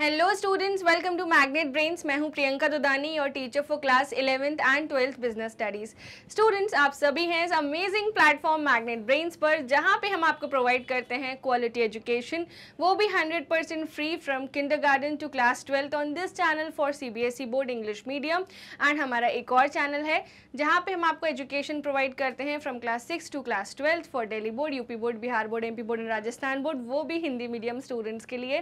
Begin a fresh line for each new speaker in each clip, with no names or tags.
Hello students welcome to Magnet Brains मैं हूं प्रियंका दुदानी और teacher for class eleventh and twelfth business studies students आप सभी हैं इस अमेजिंग प्लेटफॉर्म मैग्नेट ब्रेन्स पर जहां पे हम आपको प्रोवाइड करते हैं क्वालिटी एजुकेशन वो भी 100% free from garden to class twelfth on this channel for CBSE board English medium and हमारा एक और चैनल है जहाँ पर हम आपको एजुकेशन प्रोवाइड करते हैं from class six to class twelfth for daily board UP board Bihar board M board and Rajasthan board वो भी हिंदी मीडियम स्टूडेंट्स के लिए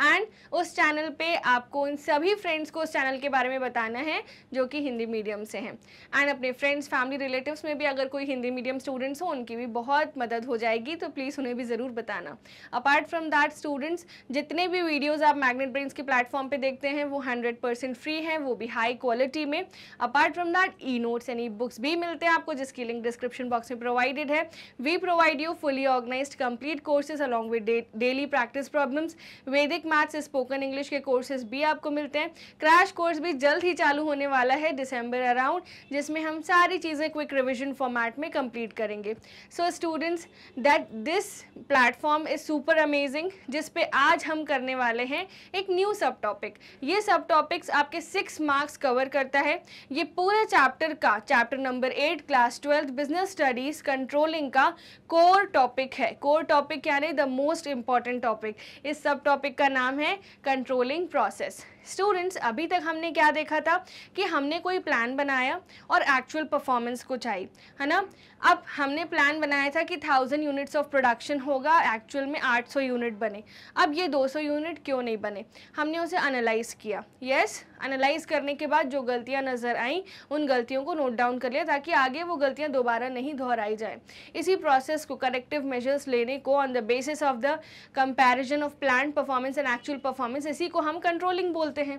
एंड उस चैनल पे आपको उन सभी फ्रेंड्स को उस चैनल के बारे में बताना है जो कि हिंदी मीडियम से हैं एंड अपने फ्रेंड्स फैमिली रिलेटिव्स में भी अगर कोई हिंदी मीडियम स्टूडेंट्स हो उनकी भी बहुत मदद हो जाएगी तो प्लीज़ उन्हें भी ज़रूर बताना अपार्ट फ्रॉम दैट स्टूडेंट्स जितने भी वीडियोज़ आप मैग्नेट ब्रेन्स के प्लेटफॉर्म पर देखते हैं वो हंड्रेड फ्री हैं वो भी हाई क्वालिटी में apart from that e notes and e books भी मिलते हैं आपको जिसकी लिंक डिस्क्रिप्शन बॉक्स में प्रोवाइडेड है we provide you fully organise complete courses along with daily practice problems Vedic maths spoken English के कोर्सेज भी आपको मिलते हैं क्रैश कोर्स भी जल्द ही चालू होने वाला है दिसंबर अराउंड जिसमें हम सारी चीज़ें क्विक रिविजन फॉर्मेट में कम्प्लीट करेंगे so students that this platform is super amazing जिसपे आज हम करने वाले हैं एक न्यू सब टॉपिक ये सब टॉपिक्स आपके सिक्स मार्क्स कवर करता है ये पूरे चैप्टर का chapter number eight class twelfth business studies controlling का कोर टॉपिक है कोर टॉपिक यानी द मोस्ट इंपॉर्टेंट टॉपिक इस सब टॉपिक का नाम है controlling process. स्टूडेंट्स अभी तक हमने क्या देखा था कि हमने कोई प्लान बनाया और एक्चुअल परफॉर्मेंस कुछ आई है ना अब हमने प्लान बनाया था कि थाउजेंड यूनिट्स ऑफ प्रोडक्शन होगा एक्चुअल में आठ सौ यूनिट बने अब ये दो सौ यूनिट क्यों नहीं बने हमने उसे अनालाइज किया यस yes, अनालाइज करने के बाद जो गलतियाँ नज़र आई उन गलतियों को नोट डाउन कर लिया ताकि आगे वो गलतियाँ दोबारा नहीं दोहराई जाए इसी प्रोसेस को करेक्टिव मेजर्स लेने को on the basis of the comparison of plan performance and actual performance इसी को हम कंट्रोलिंग बोलते होते हैं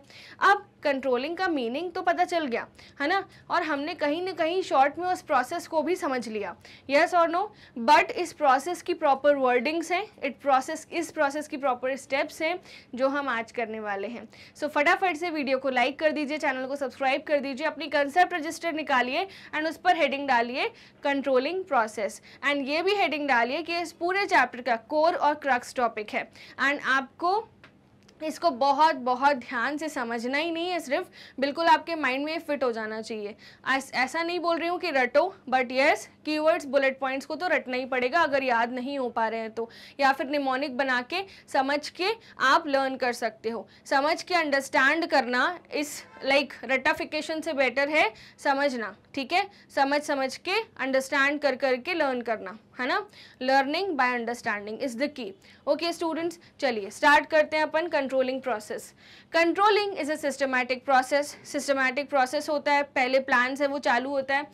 अब कंट्रोलिंग का मीनिंग तो पता चल गया है ना और हमने कहीं ना कहीं शॉर्ट में उस प्रोसेस को भी समझ लिया यस और नो बट इस प्रोसेस की प्रॉपर वर्डिंग्स हैं इट प्रोसेस इस प्रोसेस की प्रॉपर स्टेप्स हैं जो हम आज करने वाले हैं सो so, फटाफट से वीडियो को लाइक कर दीजिए चैनल को सब्सक्राइब कर दीजिए अपनी कंसेप्ट रजिस्टर निकालिए एंड उस पर हेडिंग डालिए कंट्रोलिंग प्रोसेस एंड ये भी हेडिंग डालिए कि इस पूरे चैप्टर का कोर और क्रक्स टॉपिक है एंड आपको इसको बहुत बहुत ध्यान से समझना ही नहीं है सिर्फ बिल्कुल आपके माइंड में फिट हो जाना चाहिए ऐस, ऐसा नहीं बोल रही हूँ कि रटो but yes keywords bullet points को तो रटना ही पड़ेगा अगर याद नहीं हो पा रहे हैं तो या फिर निमोनिक बना के समझ के आप लर्न कर सकते हो समझ के अंडरस्टैंड करना इस लाइक like, रटाफिकेशन से बेटर है समझना ठीक है समझ समझ के अंडरस्टैंड कर करके लर्न करना है ना learning by understanding is the key okay students चलिए स्टार्ट करते हैं अपन controlling process controlling is a systematic process systematic process होता है पहले प्लान है वो चालू होता है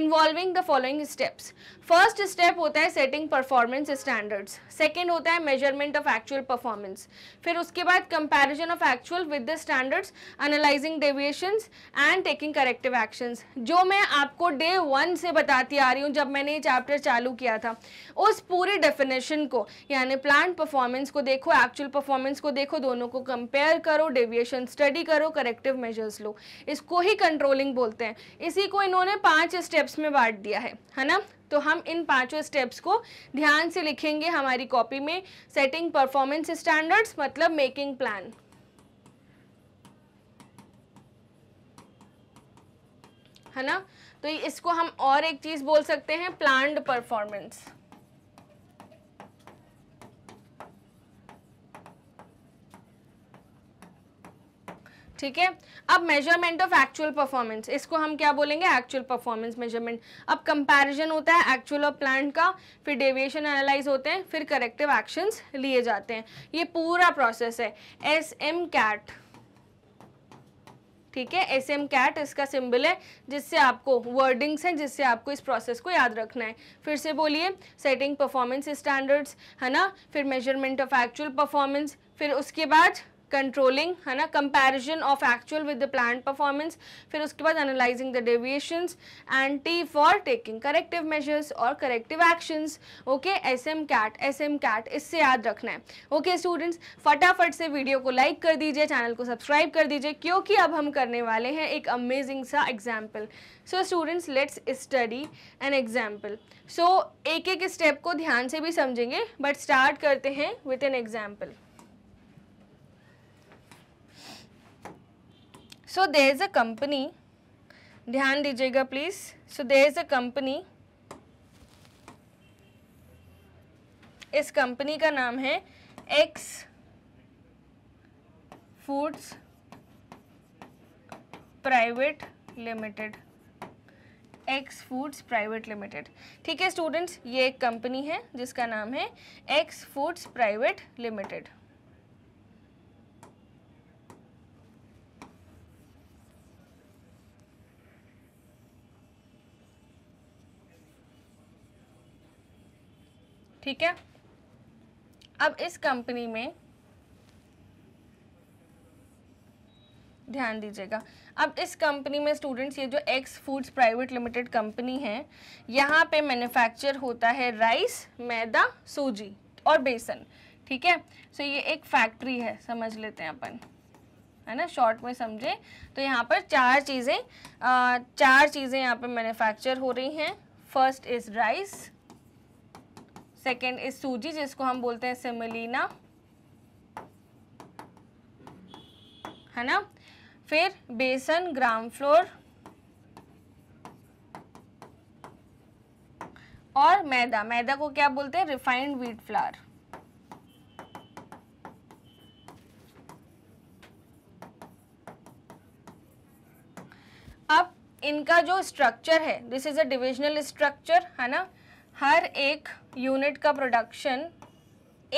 involving the following steps first step होता है सेटिंग परफॉर्मेंस स्टैंडर्ड्स सेकेंड होता है मेजरमेंट ऑफ एक्चुअल परफॉर्मेंस फिर उसके बाद comparison of actual with the standards analysing deviations and taking corrective actions जो मैं आपको डे वन से बताती आ रही हूँ जब मैंने ये चैप्टर चालू किया था उस पूरी डेफिनेशन को यानी प्लान परफॉर्मेंस को देखो एक्चुअल परफॉर्मेंस को देखो दोनों को कंपेयर करो डेविएशन स्टडी करो करेक्टिव मेजर्स लो इसको ही कंट्रोलिंग बोलते हैं इसी को इन्होंने पाँच स्टेप्स में बांट दिया है है ना तो हम इन पांचों स्टेप्स को ध्यान से लिखेंगे हमारी कॉपी में सेटिंग परफॉर्मेंस स्टैंडर्ड्स मतलब मेकिंग प्लान है ना तो इसको हम और एक चीज़ बोल सकते हैं प्लान्ड परफॉर्मेंस ठीक है अब मेजरमेंट ऑफ एक्चुअल परफॉर्मेंस इसको हम क्या बोलेंगे एक्चुअल परफॉर्मेंस मेजरमेंट अब कंपैरिजन होता है एक्चुअल और प्लान का फिर डेविएशन एनालाइज होते हैं फिर करेक्टिव एक्शंस लिए जाते हैं ये पूरा प्रोसेस है एस एम कैट ठीक है एस एम कैट इसका सिंबल है जिससे आपको वर्डिंग्स हैं जिससे आपको इस प्रोसेस को याद रखना है फिर से बोलिए सेटिंग परफॉर्मेंस स्टैंडर्ड्स है ना फिर मेजरमेंट ऑफ एक्चुअल परफॉर्मेंस फिर उसके बाद कंट्रोलिंग है ना comparison of actual with the plan performance फिर उसके बाद analysing the deviations and T for taking corrective measures और corrective actions okay S M cat S M cat इससे याद रखना है ओके okay, स्टूडेंट्स फटाफट से वीडियो को लाइक कर दीजिए चैनल को सब्सक्राइब कर दीजिए क्योंकि अब हम करने वाले हैं एक अमेजिंग सा example so students let's study an example so एक एक स्टेप को ध्यान से भी समझेंगे बट स्टार्ट करते हैं with an example so there is a company ध्यान दीजिएगा please so there is a company इस कंपनी का नाम है X foods private limited X foods private limited ठीक है स्टूडेंट्स ये एक कंपनी है जिसका नाम है एक्स फूड्स प्राइवेट लिमिटेड ठीक है अब इस कंपनी में ध्यान दीजिएगा अब इस कंपनी में स्टूडेंट्स ये जो X foods private limited company है यहाँ पे मैन्युफैक्चर होता है राइस मैदा सूजी और बेसन ठीक है सो ये एक फैक्ट्री है समझ लेते हैं अपन है ना शॉर्ट में समझे तो यहाँ पर चार चीज़ें चार चीज़ें यहाँ पर मैन्युफैक्चर हो रही हैं first is rice second is सूजी जिसको हम बोलते हैं सिमलिना है ना फिर बेसन ग्राम फ्लोर और मैदा मैदा को क्या बोलते हैं रिफाइंड व्हीट फ्लावर अब इनका जो स्ट्रक्चर है this is a divisional structure है ना हर एक यूनिट का प्रोडक्शन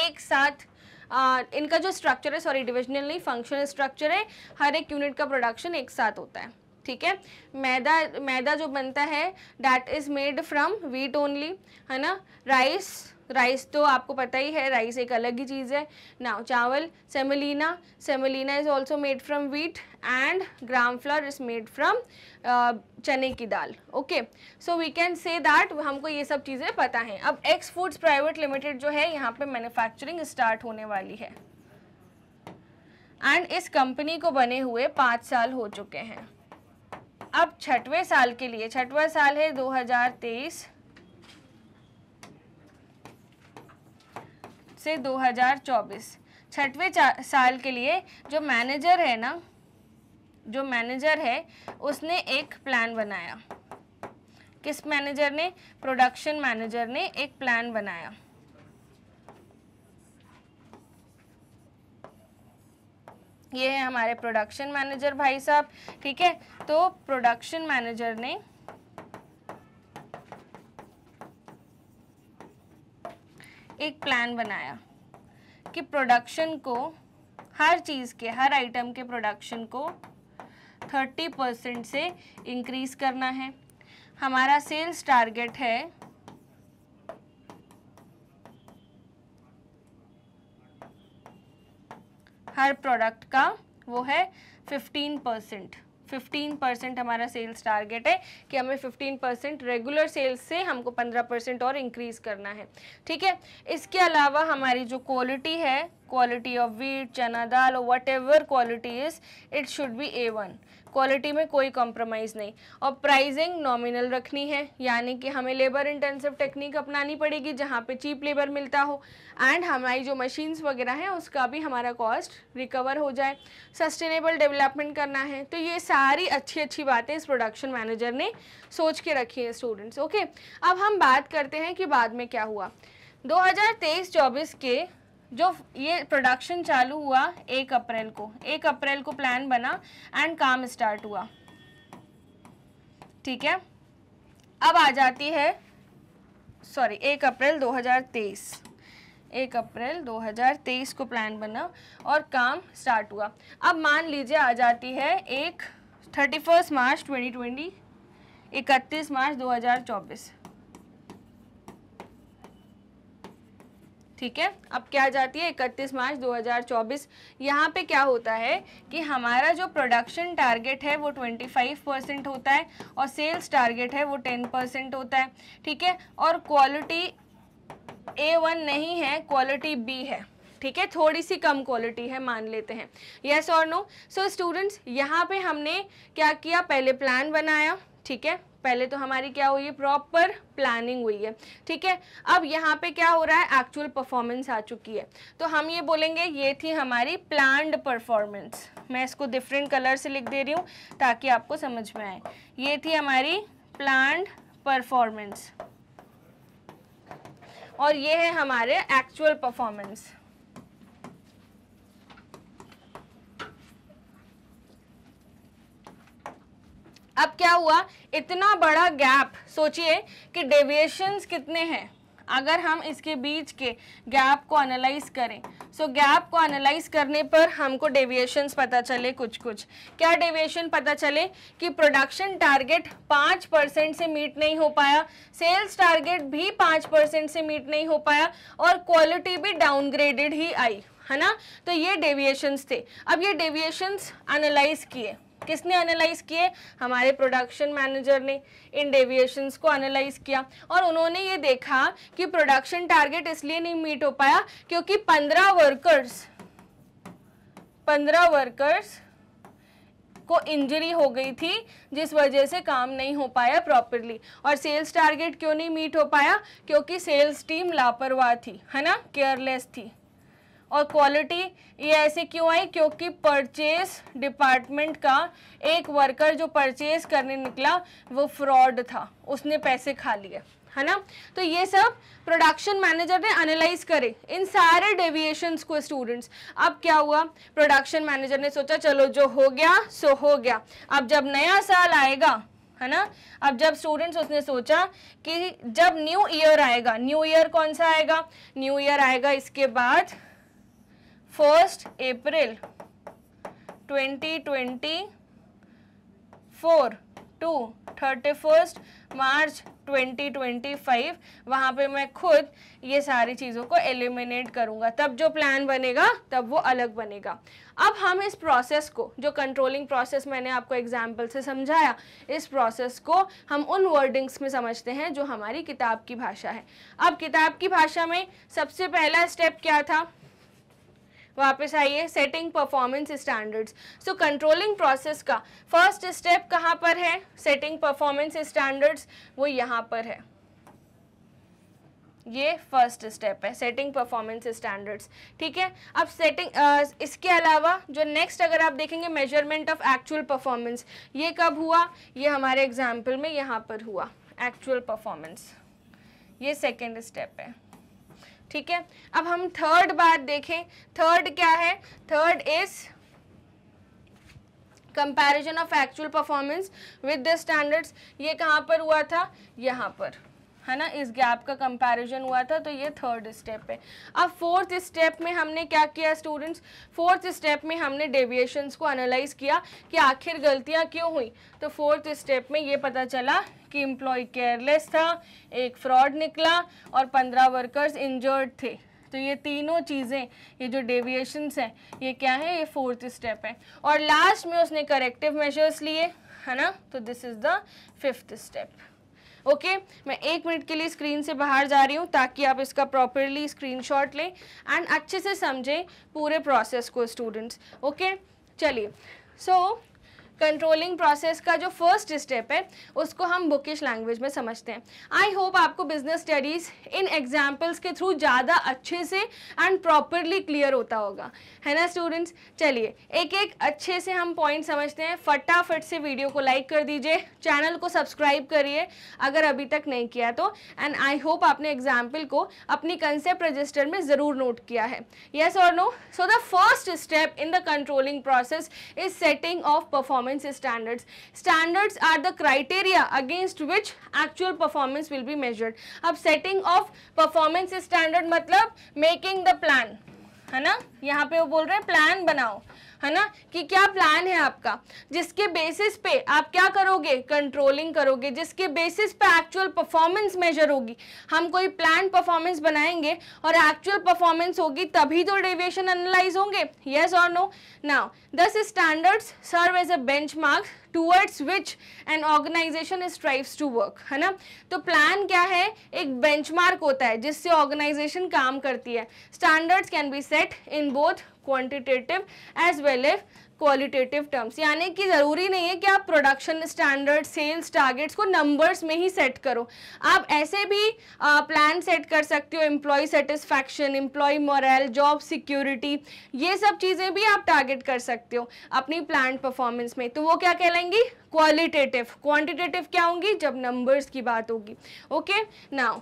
एक साथ आ, इनका जो स्ट्रक्चर है सॉरी डिविजनल नहीं फंक्शनल स्ट्रक्चर है हर एक यूनिट का प्रोडक्शन एक साथ होता है ठीक है मैदा मैदा जो बनता है that is made from wheat only है ना राइस राइस तो आपको पता ही है राइस एक अलग ही चीज़ है नाउ चावल semolina semolina is also made from wheat and gram flour is made from चने की दाल okay so we can say that हमको ये सब चीज़ें पता हैं अब एक्स फूड्स प्राइवेट लिमिटेड जो है यहाँ पे मैन्युफैक्चरिंग स्टार्ट होने वाली है एंड इस कंपनी को बने हुए पाँच साल हो चुके हैं अब छठवें साल के लिए छठवा साल है दो से 2024 छठवें साल के लिए जो मैनेजर है ना जो मैनेजर है उसने एक प्लान बनाया किस मैनेजर ने प्रोडक्शन मैनेजर ने एक प्लान बनाया ये है हमारे प्रोडक्शन मैनेजर भाई साहब ठीक है तो प्रोडक्शन मैनेजर ने एक प्लान बनाया कि प्रोडक्शन को हर चीज़ के हर आइटम के प्रोडक्शन को 30 परसेंट से इंक्रीज करना है हमारा सेल्स टारगेट है हर प्रोडक्ट का वो है 15 परसेंट 15 परसेंट हमारा सेल्स टारगेट है कि हमें 15 परसेंट रेगुलर सेल्स से हमको 15 परसेंट और इंक्रीज़ करना है ठीक है इसके अलावा हमारी जो क्वालिटी है क्वालिटी ऑफ वीट चना दाल और whatever quality is it should be A one quality में कोई कॉम्प्रोमाइज़ नहीं और प्राइजिंग नॉमिनल रखनी है यानी कि हमें लेबर इंटेंसिव टेक्निक अपनानी पड़ेगी जहाँ पे चीप लेबर मिलता हो एंड हमारी जो मशीन्स वगैरह हैं उसका भी हमारा कॉस्ट रिकवर हो जाए सस्टेनेबल डेवलपमेंट करना है तो ये सारी अच्छी अच्छी बातें इस प्रोडक्शन मैनेजर ने सोच के रखी हैं स्टूडेंट्स ओके अब हम बात करते हैं कि बाद में क्या हुआ 2023-24 के जो ये प्रोडक्शन चालू हुआ एक अप्रैल को एक अप्रैल को प्लान बना एंड काम स्टार्ट हुआ ठीक है अब आ जाती है सॉरी एक अप्रैल 2023 एक अप्रैल 2023 को प्लान बना और काम स्टार्ट हुआ अब मान लीजिए आ जाती है एक थर्टी फर्स्ट मार्च 2020 इकतीस मार्च 2024 ठीक है अब क्या जाती है 31 मार्च 2024 यहाँ पर क्या होता है कि हमारा जो प्रोडक्शन टारगेट है वो 25 परसेंट होता है और सेल्स टारगेट है वो 10 परसेंट होता है ठीक है और क्वालिटी ए वन नहीं है क्वालिटी बी है ठीक है थोड़ी सी कम क्वालिटी है मान लेते हैं यस और नो सो स्टूडेंट्स यहाँ पे हमने क्या किया पहले प्लान बनाया ठीक है पहले तो हमारी क्या हुई है प्रॉपर प्लानिंग हुई है ठीक है अब यहाँ पे क्या हो रहा है एक्चुअल परफॉर्मेंस आ चुकी है तो हम ये बोलेंगे ये थी हमारी प्लान्ड परफॉर्मेंस मैं इसको डिफरेंट कलर से लिख दे रही हूँ ताकि आपको समझ में आए ये थी हमारी प्लान्ड परफॉर्मेंस और ये है हमारे एक्चुअल परफॉर्मेंस अब क्या हुआ इतना बड़ा गैप सोचिए कि डेविएशंस कितने हैं अगर हम इसके बीच के गैप को एनालाइज करें सो so, गैप को एनालाइज करने पर हमको डेविएशंस पता चले कुछ कुछ क्या डेविएशन पता चले कि प्रोडक्शन टारगेट पाँच परसेंट से मीट नहीं हो पाया सेल्स टारगेट भी पाँच परसेंट से मीट नहीं हो पाया और क्वालिटी भी डाउनग्रेडेड ही आई है ना तो ये डेविएशंस थे अब ये डेविएशंस एनालाइज किए किसने एनालाइज किए हमारे प्रोडक्शन मैनेजर ने इन डेविएशंस को एनालाइज किया और उन्होंने ये देखा कि प्रोडक्शन टारगेट इसलिए नहीं मीट हो पाया क्योंकि पंद्रह वर्कर्स पंद्रह वर्कर्स को इंजरी हो गई थी जिस वजह से काम नहीं हो पाया प्रॉपरली और सेल्स टारगेट क्यों नहीं मीट हो पाया क्योंकि सेल्स टीम लापरवाह थी है ना केयरलेस थी और क्वालिटी ये ऐसे क्यों आई क्योंकि परचेज डिपार्टमेंट का एक वर्कर जो परचेज करने निकला वो फ्रॉड था उसने पैसे खा लिए है ना तो ये सब प्रोडक्शन मैनेजर ने एनालाइज करे इन सारे डेविएशंस को स्टूडेंट्स अब क्या हुआ प्रोडक्शन मैनेजर ने सोचा चलो जो हो गया सो हो गया अब जब नया साल आएगा है ना अब जब स्टूडेंट्स उसने सोचा कि जब न्यू ईयर आएगा न्यू ईयर कौन सा आएगा न्यू ईयर आएगा इसके बाद first April 2024 to thirty first March 2025 वहाँ पे मैं खुद ये सारी चीज़ों को एलिमिनेट करूँगा तब जो प्लान बनेगा तब वो अलग बनेगा अब हम इस प्रोसेस को जो कंट्रोलिंग प्रोसेस मैंने आपको एग्जाम्पल से समझाया इस प्रोसेस को हम उन वर्डिंग्स में समझते हैं जो हमारी किताब की भाषा है अब किताब की भाषा में सबसे पहला स्टेप क्या था वापस आइए setting performance standards so controlling process का फर्स्ट स्टेप कहाँ पर है सेटिंग परफॉर्मेंस स्टैंडर्ड्स वो यहाँ पर है ये फर्स्ट स्टेप है सेटिंग परफॉर्मेंस स्टैंडर्ड्स ठीक है अब सेटिंग इसके अलावा जो नेक्स्ट अगर आप देखेंगे मेजरमेंट ऑफ एक्चुअल परफॉर्मेंस ये कब हुआ ये हमारे एग्जाम्पल में यहाँ पर हुआ एक्चुअल परफॉर्मेंस ये सेकेंड स्टेप है ठीक है अब हम थर्ड बात देखें थर्ड क्या है third is comparison of actual performance with the standards ये कहाँ पर हुआ था यहाँ पर है ना इस गैप का कंपैरिजन हुआ था तो ये थर्ड स्टेप है अब फोर्थ स्टेप में हमने क्या किया स्टूडेंट्स फोर्थ स्टेप में हमने डेविएशंस को एनालाइज किया कि आखिर गलतियाँ क्यों हुई तो फोर्थ स्टेप में ये पता चला कि एम्प्लॉय केयरलेस था एक फ्रॉड निकला और पंद्रह वर्कर्स इंजर्ड थे तो ये तीनों चीज़ें ये जो डेविएशंस हैं ये क्या है ये फोर्थ स्टेप है और लास्ट में उसने करेक्टिव मेजर्स लिए है ना तो this is the fifth step okay मैं एक मिनट के लिए स्क्रीन से बाहर जा रही हूँ ताकि आप इसका प्रॉपरली स्क्रीनशॉट लें एंड अच्छे से समझें पूरे प्रोसेस को स्टूडेंट्स ओके चलिए सो कंट्रोलिंग प्रोसेस का जो फर्स्ट स्टेप है उसको हम बुकिश लैंग्वेज में समझते हैं आई होप आपको बिजनेस स्टडीज इन एग्जाम्पल्स के थ्रू ज़्यादा अच्छे से एंड प्रॉपरली क्लियर होता होगा है ना स्टूडेंट्स चलिए एक एक अच्छे से हम पॉइंट समझते हैं फटाफट से वीडियो को लाइक कर दीजिए चैनल को सब्सक्राइब करिए अगर अभी तक नहीं किया तो एंड आई होप आपने एग्जाम्पल को अपनी कंसेप्ट रजिस्टर में ज़रूर नोट किया है येस और no so the first step in the controlling process is setting of performance performance is standards standards are the criteria against which actual performance will be measured ab setting of performance standard matlab making the plan hai na yahan pe wo bol rahe hain plan banao है ना कि क्या plan है आपका जिसके basis पे आप क्या करोगे कंट्रोलिंग करोगे जिसके बेसिस पे एक्चुअल परफॉर्मेंस मेजर होगी हम कोई प्लान परफॉर्मेंस बनाएंगे और एक्चुअल परफॉर्मेंस होगी तभी तो डेविएशन एनालाइज होंगे येस और no now these standards serve as a benchmarks towards which an organisation strives to work है ना तो प्लान क्या है एक मार्क होता है जिससे ऑर्गेनाइजेशन काम करती है standards can be set in both quantitative as well as qualitative terms यानी कि ज़रूरी नहीं है कि आप प्रोडक्शन स्टैंडर्ड सेल्स टारगेट्स को नंबर्स में ही सेट करो आप ऐसे भी प्लान सेट कर सकते हो employee satisfaction employee morale job security ये सब चीज़ें भी आप टारगेट कर सकते हो अपनी प्लान परफॉर्मेंस में तो वो क्या कहला आएंगी क्वालिटेटिव क्वांटिटेटिव क्या होंगी जब नंबर्स की बात होगी ओके नाउ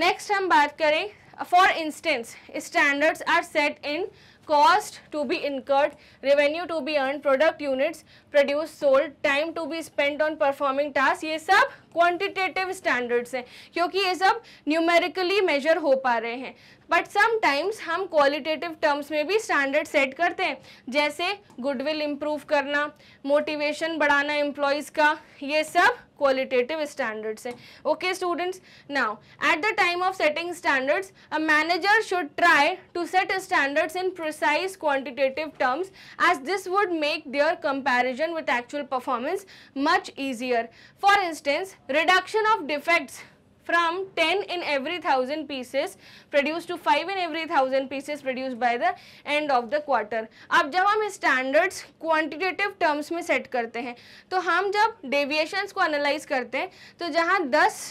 नेक्स्ट हम बात करें for instance standards are set in cost to be incurred revenue to be earn product units produce sold time to be spend on performing task ये सब क्वान्टिटेटिव स्टैंडर्ड्स हैं क्योंकि ये सब न्यूमेरिकली मेजर हो पा रहे हैं बट समाइम्स हम क्वालिटेटिव टर्म्स में भी स्टैंडर्ड सेट करते हैं जैसे गुडविल इम्प्रूव करना मोटिवेशन बढ़ाना एम्प्लॉयज़ का ये सब क्वालिटेटिव स्टैंडर्ड्स हैं okay students now at the time of setting standards a manager should try to set standards in precise quantitative terms as this would make their comparison with actual performance much easier for instance reduction of defects from 10 in every 1000 pieces produced to 5 in every 1000 pieces produced by the end of the quarter अब जब हम standards quantitative terms में set करते हैं तो हम जब deviations को analyze करते हैं तो जहाँ 10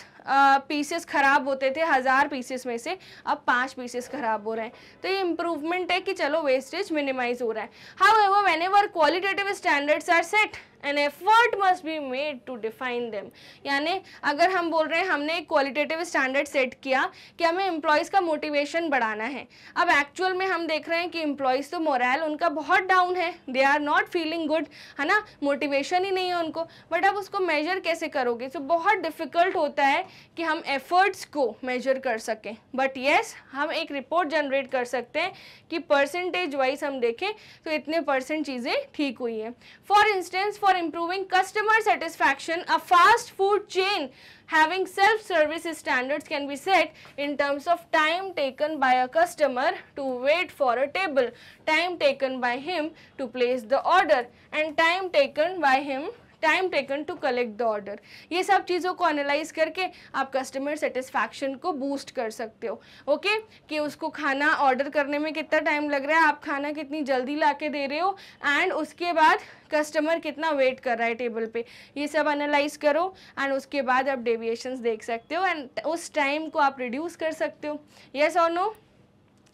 पीसेस uh, ख़राब होते थे हज़ार पीसेस में से अब पांच पीसेस ख़राब हो रहे हैं तो ये इम्प्रूवमेंट है कि चलो वेस्टेज मिनिमाइज हो रहा है however whenever qualitative standards are set an effort must be made to define them यानी अगर हम बोल रहे हैं हमने एक क्वालिटेटिव स्टैंडर्ड सेट किया कि हमें एम्प्लॉयज़ का मोटिवेशन बढ़ाना है अब एक्चुअल में हम देख रहे हैं कि एम्प्लॉयज़ तो मोरल उनका बहुत डाउन है they are not feeling good है ना मोटिवेशन ही नहीं है उनको बट अब उसको मेजर कैसे करोगे तो so, बहुत डिफ़िकल्ट होता है कि हम एफर्ट्स को मेजर कर सकें बट येस yes, हम एक रिपोर्ट जनरेट कर सकते हैं कि परसेंटेज वाइज हम देखें तो इतने परसेंट चीज़ें ठीक हुई हैं for instance for for improving customer satisfaction, a fast food chain having self-service standards can be set in terms of time taken by a customer to wait for a table, time taken by him to place the order and time taken by him time taken to collect the order ये सब चीज़ों को analyse करके आप customer satisfaction को boost कर सकते हो ओके कि उसको खाना ऑर्डर करने में कितना टाइम लग रहा है आप खाना कितनी जल्दी ला के दे रहे हो एंड उसके बाद कस्टमर कितना वेट कर रहा है टेबल पे ये सब एनालाइज करो एंड उसके बाद आप डेविएशंस देख सकते हो एंड उस टाइम को आप रिड्यूस कर सकते हो येस और no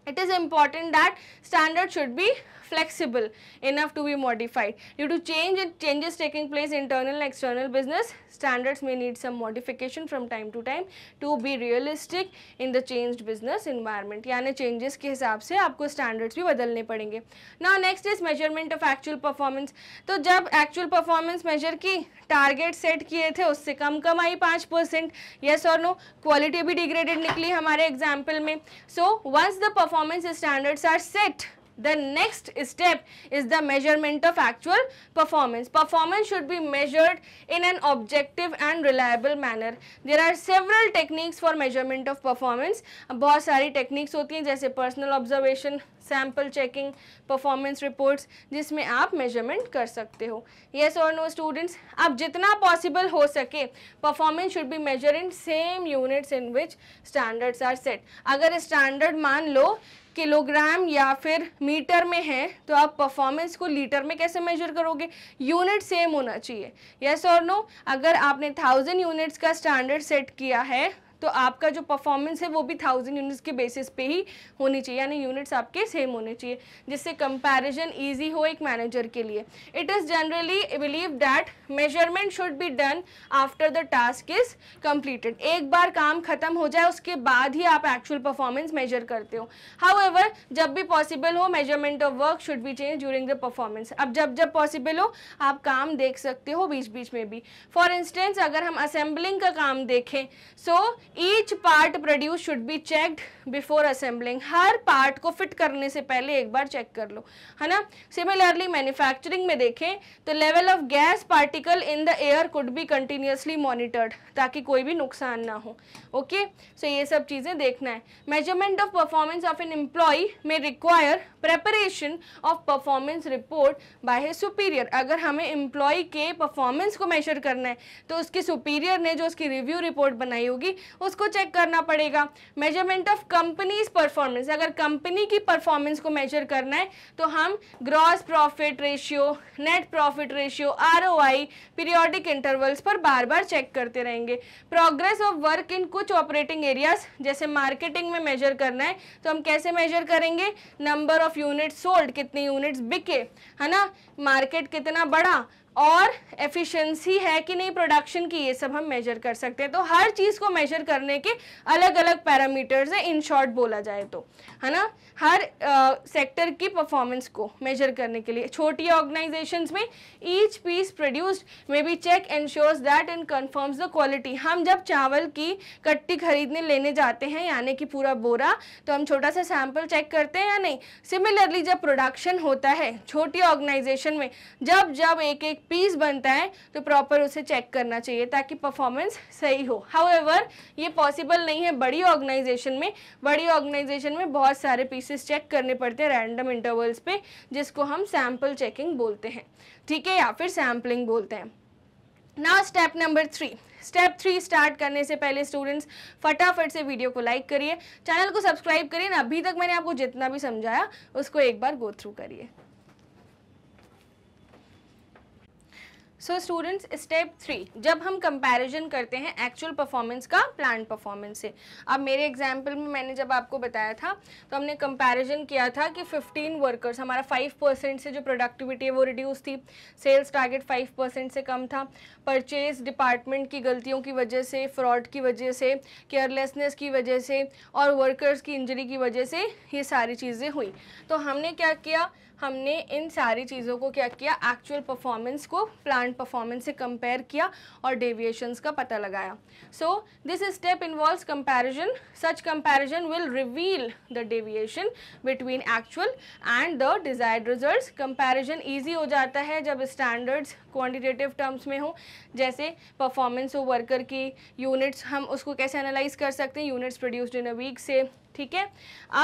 it is important that standard should be flexible enough to be modified. Due to change and changes taking place internal and external business, standards may need some modification from time to time to be realistic in the changed business environment. yani changes ke hisab se aapko standards bhi badalne padenge Now next is measurement of actual performance. to jab actual performance measure ki target set किए थे उससे कम कम आई पाँच percent yes और no quality भी degraded निकली हमारे एग्जाम्पल में so once the performance standards are set The next step is the measurement of actual performance. Performance should be measured in an objective and reliable manner. There are several techniques for measurement of performance. बहुत सारी techniques होती हैं जैसे personal observation, sample checking, performance reports जिसमें आप measurement कर सकते हो. Yes or no students? अब जितना possible हो सके performance should be measured in same units in which standards are set. अगर standard मान लो किलोग्राम या फिर मीटर में है तो आप परफॉर्मेंस को लीटर में कैसे मेजर करोगे यूनिट सेम होना चाहिए यस और नो अगर आपने थाउजेंड यूनिट्स का स्टैंडर्ड सेट किया है तो आपका जो परफॉर्मेंस है वो भी थाउजेंड यूनिट्स के बेसिस पे ही होनी चाहिए यानी यूनिट्स आपके सेम होने चाहिए जिससे कंपेरिजन ईजी हो एक मैनेजर के लिए it is generally believe that measurement should be done after the task is completed एक बार काम खत्म हो जाए उसके बाद ही आप एक्चुअल परफॉर्मेंस मेजर करते हो हाउ जब भी पॉसिबल हो measurement of work should be change during the performance अब जब जब पॉसिबल हो आप काम देख सकते हो बीच बीच में भी फॉर इंस्टेंस अगर हम असेंबलिंग का काम देखें so so, each part produce should be checked before assembling हर पार्ट को फिट करने से पहले एक बार चेक कर लो है ना सिमिलरली मैन्युफैक्चरिंग में देखें तो level of gas particle in the air could be continuously monitored ताकि कोई भी नुकसान ना हो ओके okay? सो so, ये सब चीज़ें देखना है measurement of performance of an employee may require preparation of performance report by his superior अगर हमें एम्प्लॉय के परफॉर्मेंस को मेजर करना है तो उसके सुपीरियर ने जो उसकी रिव्यू रिपोर्ट बनाई होगी उसको चेक करना पड़ेगा मेजरमेंट ऑफ कंपनीज परफॉर्मेंस अगर कंपनी की परफॉर्मेंस को मेजर करना है तो हम gross profit ratio net profit ratio R O periodic intervals पर बार बार चेक करते रहेंगे प्रोग्रेस ऑफ वर्क इन कुछ ऑपरेटिंग एरियाज जैसे मार्केटिंग में मेजर करना है तो हम कैसे मेजर करेंगे number of of unit sold कितनी यूनिट्स बिके है ना मार्केट कितना बढ़ा और एफिशिएंसी है कि नहीं प्रोडक्शन की ये सब हम मेजर कर सकते हैं तो हर चीज़ को मेजर करने के अलग अलग पैरामीटर्स हैं इन शॉर्ट बोला जाए तो है ना हर सेक्टर की परफॉर्मेंस को मेजर करने के लिए छोटी ऑर्गेनाइजेशंस में each piece produced may be check ensures that and confirms the quality हम जब चावल की कट्टी खरीदने लेने जाते हैं यानी कि पूरा बोरा तो हम छोटा सा सैम्पल चेक करते हैं या नहीं सिमिलरली जब प्रोडक्शन होता है छोटी ऑर्गेनाइजेशन में जब जब एक एक पीस बनता है तो प्रॉपर उसे चेक करना चाहिए ताकि परफॉर्मेंस सही हो हाउएवर ये पॉसिबल नहीं है बड़ी ऑर्गेनाइजेशन में बड़ी ऑर्गेनाइजेशन में बहुत सारे पीसेस चेक करने पड़ते हैं रैंडम इंटरवल्स पे जिसको हम सैम्पल चेकिंग बोलते हैं ठीक है या फिर सैम्पलिंग बोलते हैं now step number three step three start करने से पहले स्टूडेंट्स फटाफट से वीडियो को लाइक करिए चैनल को सब्सक्राइब करिए ना अभी तक मैंने आपको जितना भी समझाया उसको एक बार गो थ्रू करिए सो स्टूडेंट्स स्टेप थ्री जब हम कंपैरिजन करते हैं एक्चुअल परफॉर्मेंस का प्लान परफॉर्मेंस से अब मेरे एग्जांपल में मैंने जब आपको बताया था तो हमने कंपैरिजन किया था कि 15 वर्कर्स हमारा 5 परसेंट से जो प्रोडक्टिविटी है वो रिड्यूस थी सेल्स टारगेट 5 परसेंट से कम था परचेज डिपार्टमेंट की गलतियों की वजह से फ्रॉड की वजह से केयरलेसनेस की वजह से और वर्कर्स की इंजरी की वजह से ये सारी चीज़ें हुई तो हमने क्या किया हमने इन सारी चीज़ों को क्या किया एक्चुअल परफॉर्मेंस को प्लांट परफॉर्मेंस से कंपेयर किया और डेविएशंस का पता लगाया so this step involve comparison such comparison will reveal the deviation between actual and the desired results comparison easy हो जाता है जब स्टैंडर्ड्स क्वांटिटेटिव टर्म्स में हो जैसे परफॉर्मेंस हो वर्कर की यूनिट्स हम उसको कैसे एनालाइज कर सकते हैं units produced in a week से ठीक है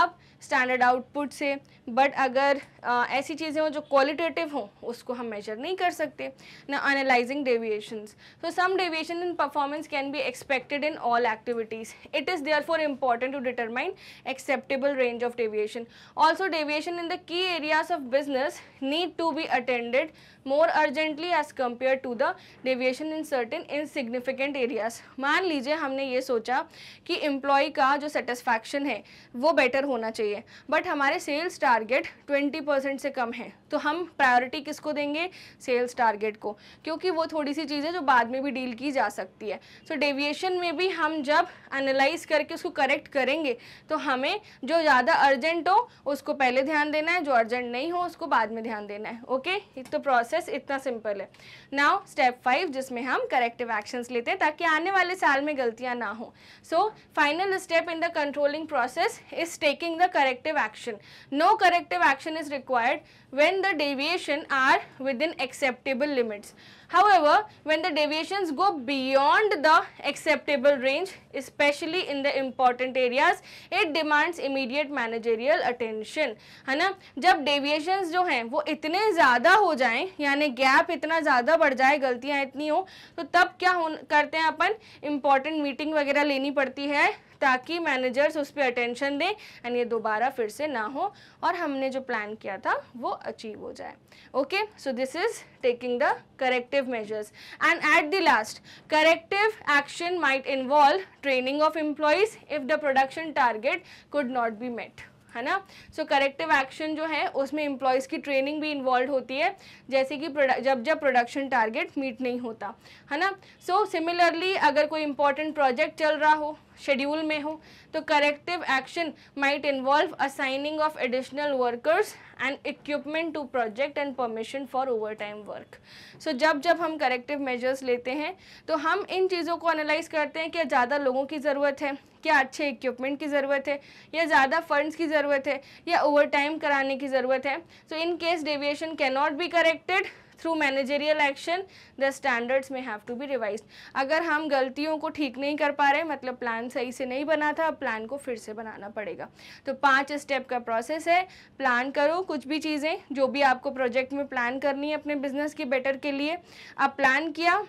अब स्टैंडर्ड आउटपुट से बट अगर आ, ऐसी चीज़ें हों जो क्वालिटेटिव हों उसको हम मेजर नहीं कर सकते ना analysing deviations so some deviation in performance can be expected in all activities it is therefore important to determine acceptable range of deviation also deviation in the key areas of business need to be attended more urgently as compare to the deviation in insignificant areas मान लीजिए हमने ये सोचा कि employ का जो satisfaction है वो बेटर होना चाहिए बट हमारे सेल्स टारगेट 20 परसेंट से कम है तो हम प्रायोरिटी किसको देंगे सेल्स टारगेट को क्योंकि वो थोड़ी सी चीज़ है जो बाद में भी डील की जा सकती है सो so, डेविएशन में भी हम जब एनालाइज करके उसको करेक्ट करेंगे तो हमें जो ज़्यादा अर्जेंट हो उसको पहले ध्यान देना है जो अर्जेंट नहीं हो उसको बाद में ध्यान देना है ओके okay? तो प्रोसेस इतना सिंपल है नाउ स्टेप फाइव जिसमें हम करेक्टिव एक्शंस लेते हैं ताकि आने वाले साल में गलतियां ना हो so final step in the controlling process process is taking the corrective action. No corrective action is required when the deviation are within acceptable limits. However, when the deviations go beyond the acceptable range, especially in the important areas, it demands immediate managerial attention. hai na jab deviations jo hain wo itne zyada ho jaye yani gap itna zyada badh jaye galtiyan itni ho to tab kya karte hain apan important meeting वगैरह leni padti hai ताकि managers उस पर attention दें and ये दोबारा फिर से ना हो और हमने जो प्लान किया था वो अचीव हो जाए okay so this is taking the corrective measures and at the last corrective action might involve training of employees if the production target could not be met है ना सो करेक्टिव एक्शन जो है उसमें इम्प्लॉयज़ की training भी involve होती है जैसे कि जब जब प्रोडक्शन टारगेट मीट नहीं होता है ना सो सिमिलरली अगर कोई इंपॉर्टेंट प्रोजेक्ट चल रहा हो शेड्यूल में हो तो corrective action might involve assigning of additional workers and equipment to project and permission for overtime work so जब जब हम करेक्टिव मेजर्स लेते हैं तो हम इन चीज़ों को एनालाइज करते हैं क्या ज़्यादा लोगों की ज़रूरत है क्या अच्छे इक्विपमेंट की ज़रूरत है या ज़्यादा फंड्स की ज़रूरत है या ओवर टाइम कराने की ज़रूरत है so in case deviation cannot not be corrected through managerial action the standards may have to be revise अगर हम गलतियों को ठीक नहीं कर पा रहे मतलब प्लान सही से नहीं बना था अब प्लान को फिर से बनाना पड़ेगा तो पाँच स्टेप का प्रोसेस है प्लान करो कुछ भी चीज़ें जो भी आपको प्रोजेक्ट में प्लान करनी है अपने बिजनेस की बेटर के लिए आप प्लान किया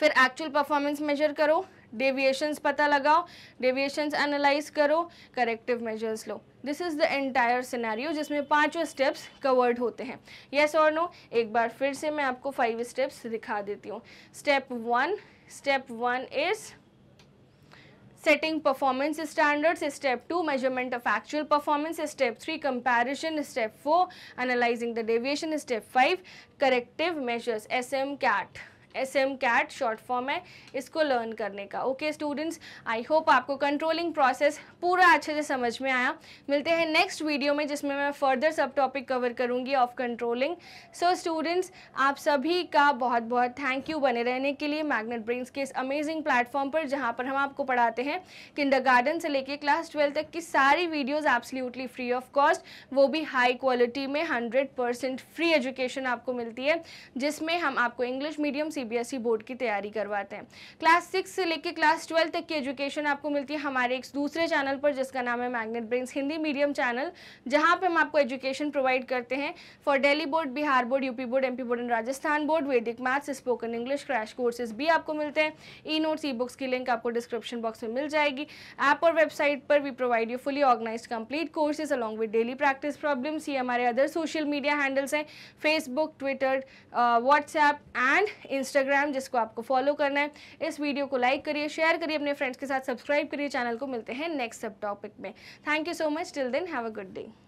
फिर एक्चुअल परफॉर्मेंस मेजर करो डेविएशंस पता लगाओ डेविएशंस एनालाइज करो करेक्टिव मेजर्स लो this is the entire scenario जिसमें पांचों स्टेप्स कवर्ड होते हैं येस और नो एक बार फिर से मैं आपको फाइव स्टेप्स दिखा देती हूँ step one step one is setting performance standards step two measurement of actual performance step three comparison step four analysing the deviation step five corrective measures S M cat S M CAT short form है इसको learn करने का okay students I hope आपको controlling process पूरा अच्छे से समझ में आया मिलते हैं नेक्स्ट वीडियो में जिसमें मैं फर्दर सब टॉपिक कवर करूँगी ऑफ कंट्रोलिंग सो स्टूडेंट्स आप सभी का बहुत बहुत थैंक यू बने रहने के लिए मैग्नेट ब्रेन्स के इस अमेजिंग प्लेटफॉर्म पर जहाँ पर हम आपको पढ़ाते हैं किंडर से लेकर क्लास ट्वेल्व तक की सारी videos absolutely free of cost वो भी हाई क्वालिटी में हंड्रेड फ्री एजुकेशन आपको मिलती है जिसमें हम आपको English medium C CBSE e board की तैयारी करवाते हैं क्लास सिक्स से लेकर क्लास ट्वेल्व तक की एजुकेशन आपको मिलती है हमारे एक दूसरे चैनल पर जिसका नाम है Magnet Brains Hindi medium channel जहाँ पर हम आपको एजुकेशन प्रोवाइड करते हैं for daily board Bihar board UP board MP board and Rajasthan board वैदिक maths spoken English crash courses भी आपको मिलते हैं ई नोट्स ई बुक्स की लिंक आपको डिस्क्रिप्शन बॉक्स में मिल जाएगी ऐप और वेबसाइट पर we provide you fully organise complete courses along with daily practice problems ये हमारे अदर सोशल मीडिया हैंडल्स हैं Facebook Twitter WhatsApp and Insta Instagram जिसको आपको फॉलो करना है इस वीडियो को लाइक करिए शेयर करिए अपने फ्रेंड्स के साथ सब्सक्राइब करिए चैनल को मिलते हैं नेक्स्ट सब टॉपिक में thank you so much till then have a good day